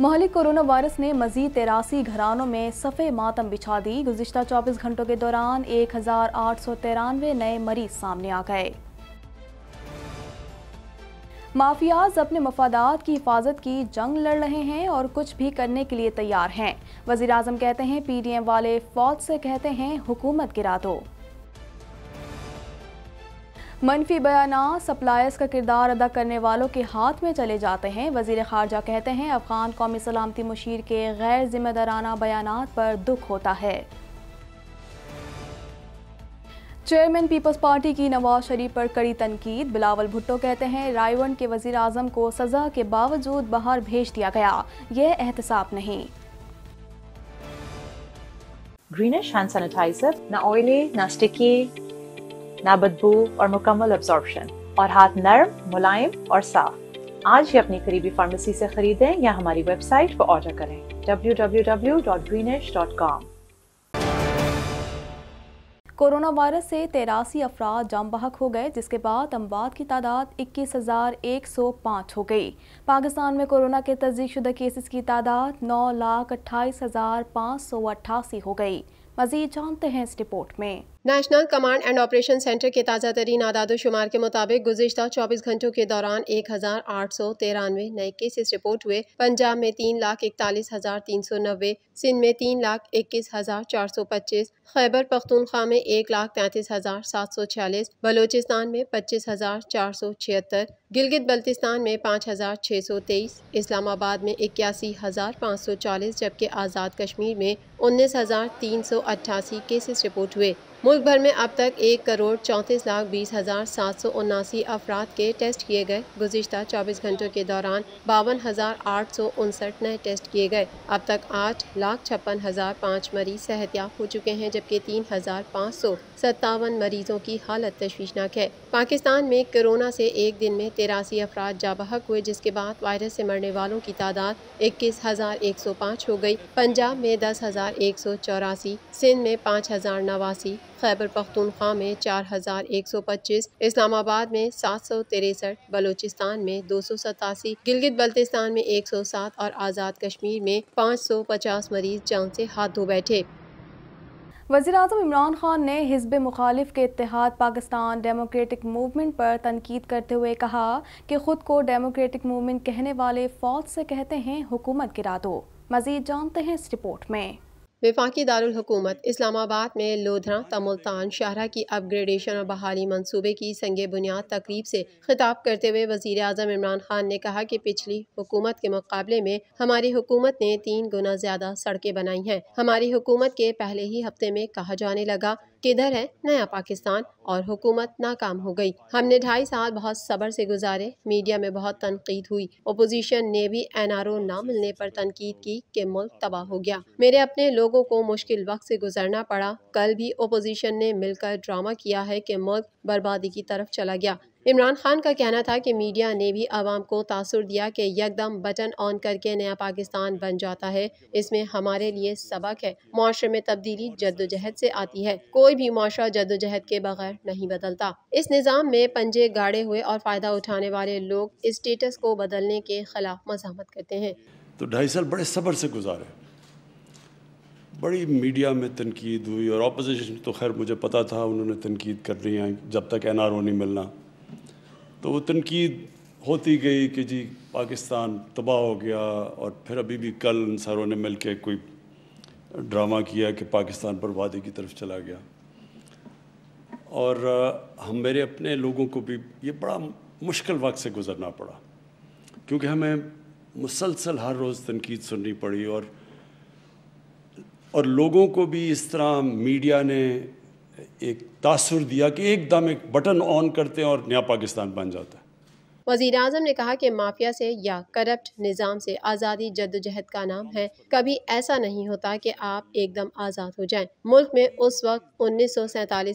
Mohali corona virus ने मजीद तिरासी घरानों में सफ़े मातम बिछा दी गुजशत 24 घंटों के दौरान एक हज़ार आठ सौ तिरानवे नए मरीज सामने आ गए माफियाज अपने मफादात की हिफाजत की जंग लड़ रहे हैं और कुछ भी करने के लिए तैयार हैं वजीर अजम कहते हैं पी डी एम वाले फौज से कहते हैं हुकूमत गिरा दो मनफी बयान सप्लायर्स का किरदार अदा करने वालों के हाथ में चले जाते हैं वजीर खारजा कहते हैं अफगान कौमी सलामती मुशीर के गैर जिम्मेदाराना बयान पर दुख होता है चेयरमैन पीपल्स पार्टी की नवाज शरीफ पर कड़ी तनकीद बिलावल भुट्टो कहते हैं रायवन के वजीर आजम को सजा के बावजूद बाहर भेज दिया गया यह एहतसाब नहीं ग्रीनिश हैंड सैनिटाइजर ना ऑयली ना स्टिकी ना बदबू और मुकम्मल अब्जॉर्बशन और हाथ नरम मुलायम और साफ आज ही अपनी करीबी फार्मेसी से खरीदें या हमारी वेबसाइट पर ऑर्डर करें www.greenish.com कोरोना वायरस से तेरासी अफराद जाम बहक हो गए जिसके बाद अमवात की तादाद इक्कीस हज़ार एक सौ पाँच हो गई पाकिस्तान में कोरोना के तस्दीक शुदा केसेस की तादाद नौ लाख अट्ठाईस हज़ार पाँच सौ अट्ठासी हो गई मज़ीद जानते हैं इस रिपोर्ट में national command and operation centre के ताज़ा तरीन आदाद शुमार के मुताबिक गुजशत चौबीस घंटों के दौरान एक हज़ार आठ सौ तिरानवे नए केसेस रिपोर्ट हुए पंजाब में तीन लाख इकतालीस हज़ार तीन सौ नब्बे सिंध में तीन लाख इक्कीस हज़ार चार सौ पच्चीस खैबर पख्तूनख्वा में एक लाख तैंतीस हज़ार सात सौ छियालीस बलोचिस्तान में पच्चीस हज़ार चार सौ छिहत्तर गिलगित बल्तिस्तान में पाँच हज़ार छः सौ तेईस इस्लामाबाद में इक्यासी हज़ार पाँच सौ चालीस जबकि आज़ाद कश्मीर में उन्नीस हज़ार तीन सौ अट्ठासी केसेस रिपोर्ट हुए मुल्क भर में अब तक एक करोड़ चौंतीस लाख बीस हज़ार सात सौ उनासी अफराद के टेस्ट किए गए गुजशत चौबीस घंटों के दौरान बावन हज़ार आठ सौ उनसठ नए टेस्ट किए गए अब तक आठ लाख छप्पन हज़ार पाँच मरीज सेहतियाब हो चुके हैं जबकि तीन हज़ार पाँच सौ सत्तावन मरीजों की हालत तशवीशनाक है पाकिस्तान में कोरोना से एक दिन में तिरासी अफराद जाबहक हुए जिसके बाद वायरस से मरने वालों की तादाद इक्कीस हज़ार एक सौ पाँच हो गई पंजाब में दस हज़ार एक सौ चौरासी सिंध में पाँच हज़ार नवासी खैबर पख्तूनख्वा में चार हज़ार एक सौ पच्चीस इस्लामाबाद में सात सौ तिरसठ बलूचिस्तान में दो सौ सतासी गिलगित बल्तिस्तान में एक सौ सात और आज़ाद कश्मीर में पाँच सौ पचास मरीज जान से हाथ धो बैठे वजी अजम इमरान खान ने हिजब मुखालिफ के इतिहाद पाकिस्तान डेमोक्रेटिक मूवमेंट पर तनकीद करते हुए कहा कि ख़ुद को डेमोक्रेटिक मूवमेंट कहने वाले फौज से कहते हैं हुकूमत गिरा दो मज़ीद जानते हैं इस रिपोर्ट में वफाकी दारकूमत इस्लामाबाद में लोधरा तमुल्तान शाहरा की अपग्रेडेशन और बहाली मनसूबे की संग बुनियाद तकरीब से खिताब करते हुए वज़ी अजम इमरान खान ने कहा कि पिछली हुकूमत के मुकाबले में हमारी हुकूमत ने तीन गुना ज़्यादा सड़कें बनाई हैं हमारी हुकूमत के पहले ही हफ्ते में कहा जाने लगा किधर है नया पाकिस्तान और हुकूमत नाकाम हो गई हमने ढाई साल बहुत सबर से गुजारे मीडिया में बहुत तनकीद हुई अपोजिशन ने भी एन आर ओ न मिलने पर तनकीद की के मुल्क तबाह हो गया मेरे अपने लोगों को मुश्किल वक्त से गुजरना पड़ा कल भी अपोजिशन ने मिलकर ड्रामा किया है कि मुल्क बर्बादी की तरफ चला गया इमरान खान का कहना था कि मीडिया ने भी आवाम को तासर दिया कि यकदम बटन ऑन करके नया पाकिस्तान बन जाता है इसमें हमारे लिए सबक है माशरे में तब्दीली जद्दोजहद से आती है कोई भी माशरा जद्दोजहद के बगैर नहीं बदलता इस निज़ाम में पंजे गाड़े हुए और फ़ायदा उठाने वाले लोग स्टेटस को बदलने के खिलाफ मजामत करते हैं तो ढाई साल बड़े सबर से गुजारे बड़ी मीडिया में तनकीद हुई और अपोजिशन तो खैर मुझे पता था उन्होंने तनकीद रही है जब तक एन आर ओ नहीं मिलना तो वो तनकीद होती गई कि जी पाकिस्तान तबाह हो गया और फिर अभी भी कल इन सारों ने मिल के कोई ड्रामा किया कि पाकिस्तान पर वादी की तरफ चला गया और हम मेरे अपने लोगों को भी ये बड़ा मुश्किल वक्त से गुज़रना पड़ा क्योंकि हमें मुसलसल हर रोज़ तनकीद सुननी पड़ी और और लोगों को भी इस तरह मीडिया ने एक तासर दिया कि एकदम एक बटन ऑन करते हैं और नया पाकिस्तान बन जाता है वजीर अजम ने कहा कि माफिया से या करप्ट निज़ाम से आज़ादी जद्दोजहद का नाम है कभी ऐसा नहीं होता कि आप एकदम आज़ाद हो जाएं। मुल्क में उस वक्त उन्नीस सौ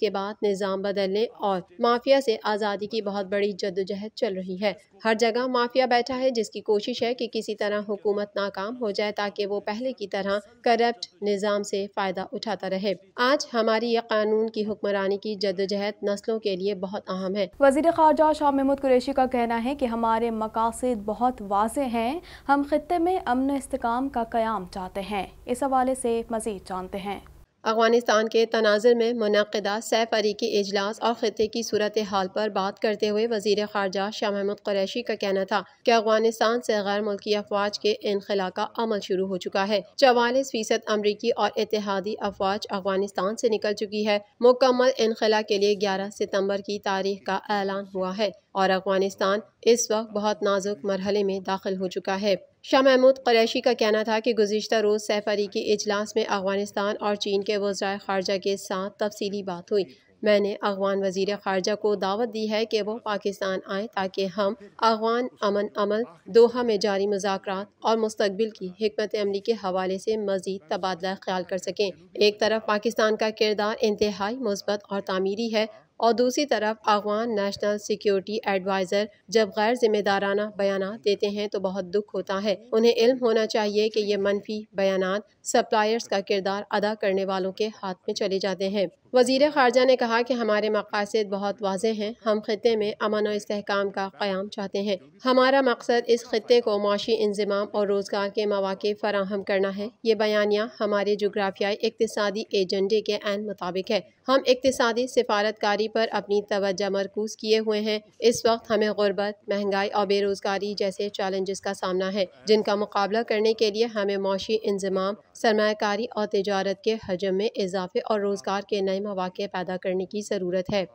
के बाद निज़ाम बदलने और माफिया से आज़ादी की बहुत बड़ी जद्दोजहद चल रही है हर जगह माफिया बैठा है जिसकी कोशिश है कि किसी तरह हुकूमत नाकाम हो जाए ताकि वो पहले की तरह करप्ट निज़ाम से फ़ायदा उठाता रहे आज हमारी ये कानून की हुक्मरानी की जदोजहद नस्लों के लिए बहुत अहम है वजीर खारजा शाह महमूद कुरैशी का कहना है की हमारे मकासद बहुत वाज हैं हम खत्े में अमन इसकाम का क्याम चाहते हैं इस हवाले से मजीद जानते हैं अफगानिस्तान के तनाजर में मनदा सैफ अली के अजलास और ख़ते की सूरत हाल पर बात करते हुए वजीर खारजा शाह महमूद क्रैशी का कहना था कि अफगानिस्तान से गैर मुल्की अफवाज के इनखला का अमल शुरू हो चुका है चवालीस फीसद अमरीकी और इतिहादी अफवाज अफगानिस्तान से निकल चुकी है मुकम्मल इनखला के लिए ग्यारह सितम्बर की तारीख का ऐलान हुआ है और अफगानिस्तान इस वक्त बहुत नाजुक मरहले में दाखिल हो चुका है शाह महमूद क्रैशी का कहना था कि गुजशत रोज़ सैफरी के अजलास में अफगानिस्तान और चीन के वज्रा खारजा के साथ तफसली बात हुई मैंने अफगान वजीर खारजा को दावत दी है कि वो पाकिस्तान आए ताकि हम अफगान अमन अमल दोहा में जारी मुजाकर और मुस्तबिल की हमत अमली के हवाले से मजीद तबादला ख्याल कर सकें एक तरफ पाकिस्तान का किरदार इंतहाई मुस्बत और तामीरी है और दूसरी तरफ अफगान नेशनल सिक्योरिटी एडवाइज़र जब गैर जिम्मेदाराना बयान देते हैं तो बहुत दुख होता है उन्हें इल्म होना चाहिए कि ये मनफी बयान सप्लायर्स का किरदार अदा करने वालों के हाथ में चले जाते हैं वजीर खारजा ने कहा कि हमारे मकासद बहुत वाज हैं हम खत्े में अमन और इसकाम का क्याम चाहते हैं हमारा मकसद इस खत्े को माशी इंजमाम और रोज़गार के मौाक़े फराहम करना है ये बयानिया हमारे जोग्राफियाई इकतदी एजेंडे के मुताबिक है हम इकतदी सफारतकारी बेरोज़गारी पर अपनी तवज्जो मरकूज किए हुए हैं इस वक्त हमें गुर्बत महंगाई और बेरोज़गारी जैसे चैलेंजेस का सामना है जिनका मुकाबला करने के लिए हमें मौशी इंजमाम सरमाकारी और तजारत के हजम में इजाफे और रोज़गार के नए मौाक़े पैदा करने की ज़रूरत है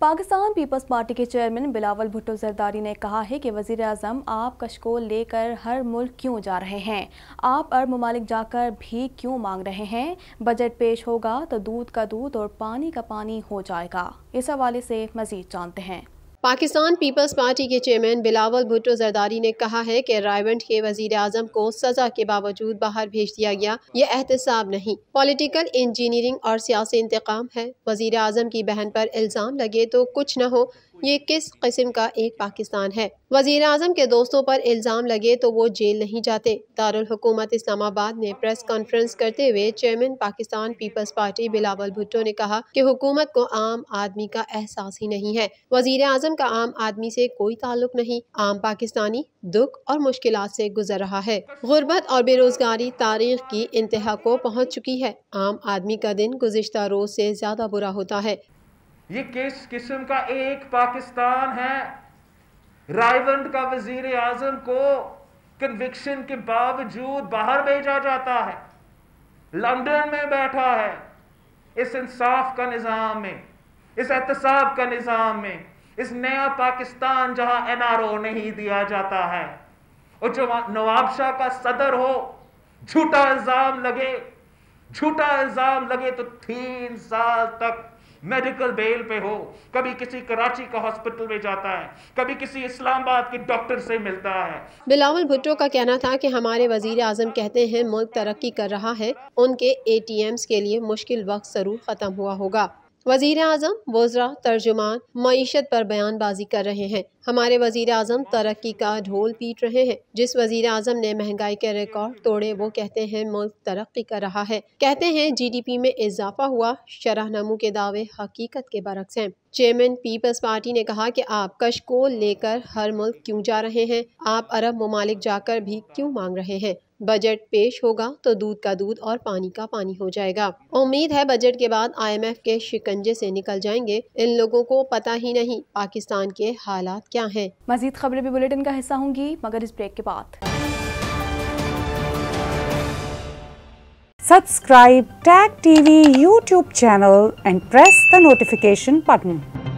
पाकिस्तान पीपल्स पार्टी के चेयरमैन बिलावल भुट्टो जरदारी ने कहा है कि वजीर अजम आप कश को लेकर हर मुल्क क्यों जा रहे हैं आप अरब ममालिक जाकर भी क्यों मांग रहे हैं बजट पेश होगा तो दूध का दूध और पानी का पानी हो जाएगा इस हवाले से मजीद जानते हैं पाकिस्तान पीपल्स पार्टी के चेयरमैन बिलावल भुट्टो जरदारी ने कहा है कि रायवंड के वजीर आजम को सजा के बावजूद बाहर भेज दिया गया यह एहतसाब नहीं पॉलिटिकल इंजीनियरिंग और सियासी इंतकाम है वजीर आजम की बहन पर इल्ज़ाम लगे तो कुछ न हो ये किस किस्म का एक पाकिस्तान है वजीर अजम के दोस्तों पर इल्ज़ाम लगे तो वो जेल नहीं जाते दारकूमत इस्लामाबाद में प्रेस कॉन्फ्रेंस करते हुए chairman Pakistan Peoples Party Bilawal Bhutto ने कहा कि हुकूमत को आम आदमी का एहसास ही नहीं है वजीर अजम का आम आदमी से कोई ताल्लुक नहीं आम पाकिस्तानी दुख और मुश्किल से गुजर रहा है गुर्बत और बेरोजगारी तारीख की इंतहा को पहुँच चुकी है आम आदमी का दिन गुजशत रोज से ज्यादा बुरा होता है ये किस किस्म का एक पाकिस्तान है रायवंड का वजीर आजम को कन्विक्शन के बावजूद बाहर भेजा जाता है लंदन में बैठा है इस इंसाफ का निज़ाम में इस एहतसाब का निज़ाम में इस नया पाकिस्तान जहां एन आर ओ नहीं दिया जाता है और जो नवाबशाह का सदर हो झूठा इल्ज़ाम लगे झूठा इल्ज़ाम लगे तो तीन साल तक मेडिकल बेल पे हो कभी किसी कराची का हॉस्पिटल में जाता है कभी किसी इस्लामाबाद के डॉक्टर से मिलता है बिलावल भुट्टो का कहना था कि हमारे वजीर आजम कहते हैं मुल्क तरक्की कर रहा है उनके ए टी के लिए मुश्किल वक्त जरूर ख़त्म हुआ होगा वजीर अजम वज्रा तर्जुमान मीशत पर बयानबाजी कर रहे हैं हमारे वजीर अजम तरक्की का ढोल पीट रहे हैं जिस वजीर अजम ने महंगाई के रिकॉर्ड तोड़े वो कहते हैं मुल्क तरक्की कर रहा है कहते हैं जी डी पी में इजाफा हुआ शराह नमू के दावे हकीकत के बरक्स हैं चेयरमैन पीपल्स पार्टी ने कहा कि आप कश को लेकर हर मुल्क क्यों जा रहे हैं आप अरब ममालिक जाकर भी क्यों मांग रहे हैं बजट पेश होगा तो दूध का दूध और पानी का पानी हो जाएगा उम्मीद है बजट के बाद आईएमएफ के शिकंजे से निकल जाएंगे इन लोगों को पता ही नहीं पाकिस्तान के हालात क्या हैं। मजीद खबरें भी बुलेटिन का हिस्सा होंगी मगर इस ब्रेक के बाद subscribe tag TV YouTube channel and press the notification button